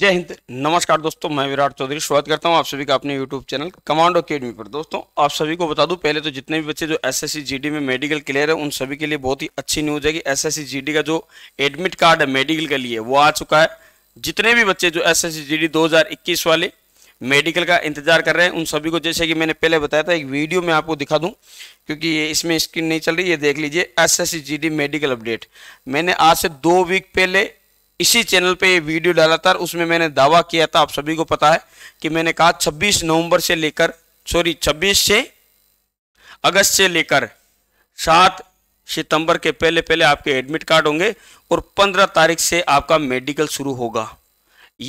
जय हिंद नमस्कार दोस्तों मैं विराट चौधरी स्वागत करता हूं आप सभी का अपने यूट्यूब चैनल कमांडो अकेडमी पर दोस्तों आप सभी को बता दूं पहले तो जितने भी बच्चे जो एसएससी जीडी में मेडिकल क्लियर है उन सभी के लिए बहुत ही अच्छी न्यूज़ है कि एसएससी जीडी का जो एडमिट कार्ड है मेडिकल के लिए वो आ चुका है जितने भी बच्चे जो एस एस जी वाले मेडिकल का इंतजार कर रहे हैं उन सभी को जैसे कि मैंने पहले बताया था एक वीडियो में आपको दिखा दूं क्योंकि ये इसमें स्क्रीन नहीं चल रही ये देख लीजिए एस एस मेडिकल अपडेट मैंने आज से दो वीक पहले इसी चैनल पे वीडियो डाला था उसमें मैंने दावा किया था आप सभी को पता है कि मैंने कहा 26 नवंबर से लेकर सॉरी 26 से अगस्त से लेकर 7 सितंबर के पहले पहले आपके एडमिट कार्ड होंगे और 15 तारीख से आपका मेडिकल शुरू होगा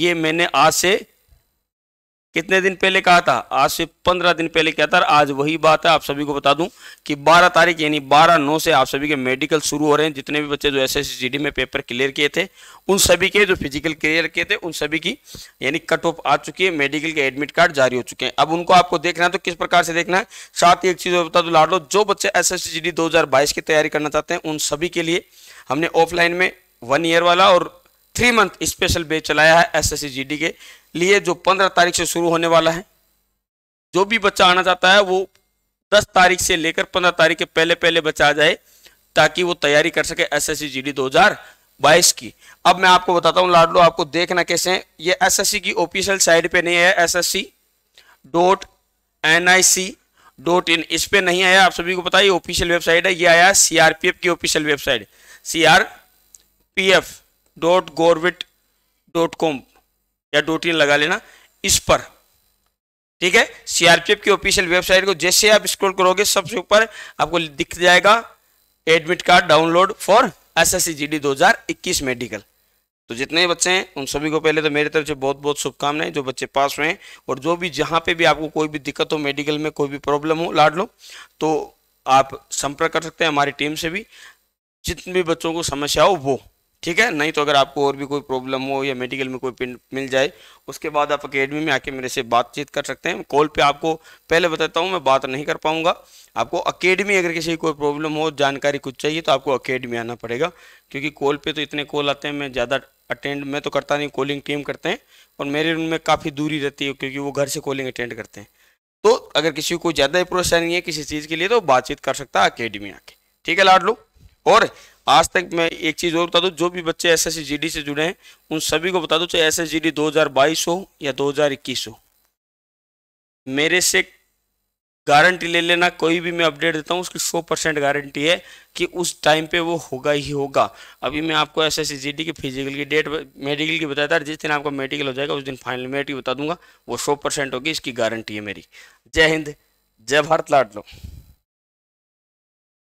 ये मैंने आज से कितने दिन पहले कहा था आज से पंद्रह दिन पहले क्या था आज वही बात है आप सभी को बता दूं कि बारह तारीख यानी बारह नौ से आप सभी के मेडिकल शुरू हो रहे हैं जितने भी बच्चे जो एस एस में पेपर क्लियर किए थे उन सभी के जो फिजिकल क्लियर किए थे उन सभी की यानी कट ऑफ आ चुकी है मेडिकल के एडमिट कार्ड जारी हो चुके हैं अब उनको आपको देखना है तो किस प्रकार से देखना है साथ ही एक चीज़ बता दो लाडो जो बच्चे एस एस की तैयारी करना चाहते हैं उन सभी के लिए हमने ऑफलाइन में वन ईयर वाला और थ्री मंथ स्पेशल बेच चलाया है एसएससी जीडी के लिए जो पंद्रह तारीख से शुरू होने वाला है जो भी बच्चा आना चाहता है वो दस तारीख से लेकर पंद्रह तारीख के पहले पहले बच्चा आ जाए ताकि वो तैयारी कर सके एस एस बाईस की अब मैं आपको बताता हूँ लाडलो आपको देखना कैसे है ये एसएससी की ऑफिशियल साइट पे नहीं है SSC dot NIC dot in इस पे नहीं आया आप सभी को पता है ऑफिशियल वेबसाइट है ये आया सीआरपीएफ की ऑफिशियल वेबसाइट सीआरपीएफ डॉट गोरविट डॉट कॉम या डॉट इन लगा लेना इस पर ठीक है सीआरपीएफ की ऑफिशियल वेबसाइट को जैसे आप स्क्रॉल करोगे सबसे ऊपर आपको दिख जाएगा admit card download for S S C 2021 medical तो जितने बच्चे हैं उन सभी को पहले तो मेरी तरफ से बहुत बहुत शुभकामनाएं जो बच्चे पास हुए हैं और जो भी जहाँ पे भी आपको कोई भी दिक्कत हो मेडिकल में कोई भी प्रॉब्लम हो लाड लो तो आप संपर्क कर सकते हैं हमारी टीम से भी जितने भी बच्चों को समस्या हो वो ठीक है नहीं तो अगर आपको और भी कोई प्रॉब्लम हो या मेडिकल में कोई पिन मिल जाए उसके बाद आप अकेडमी में आके मेरे से बातचीत कर सकते हैं कॉल पे आपको पहले बताता हूँ मैं बात नहीं कर पाऊँगा आपको अकेडमी अगर किसी कोई प्रॉब्लम हो जानकारी कुछ चाहिए तो आपको अकेडमी आना पड़ेगा क्योंकि कॉल पर तो इतने कॉल आते हैं मैं ज़्यादा अटेंड मैं तो करता नहीं कॉलिंग टीम करते हैं और मेरे उनमें काफ़ी दूरी रहती है क्योंकि वो घर से कॉलिंग अटेंड करते हैं तो अगर किसी को ज़्यादा ही परेशानी है किसी चीज़ के लिए तो बातचीत कर सकता है अकेडमी आके ठीक है लाड लो और आज तक मैं एक चीज़ और बता दूँ जो भी बच्चे एस एस से जुड़े हैं उन सभी को बता दूँ चाहे एस एस जी हो या दो हो मेरे से गारंटी ले लेना कोई भी मैं अपडेट देता हूँ उसकी सौ परसेंट गारंटी है कि उस टाइम पे वो होगा ही होगा अभी मैं आपको एस एस की फिजिकल की डेट मेडिकल की बताया था जिस दिन आपका मेडिकल हो जाएगा उस दिन फाइनल मेट की बता दूंगा वो सौ परसेंट होगी इसकी गारंटी है मेरी जय हिंद जय भारत लाड लो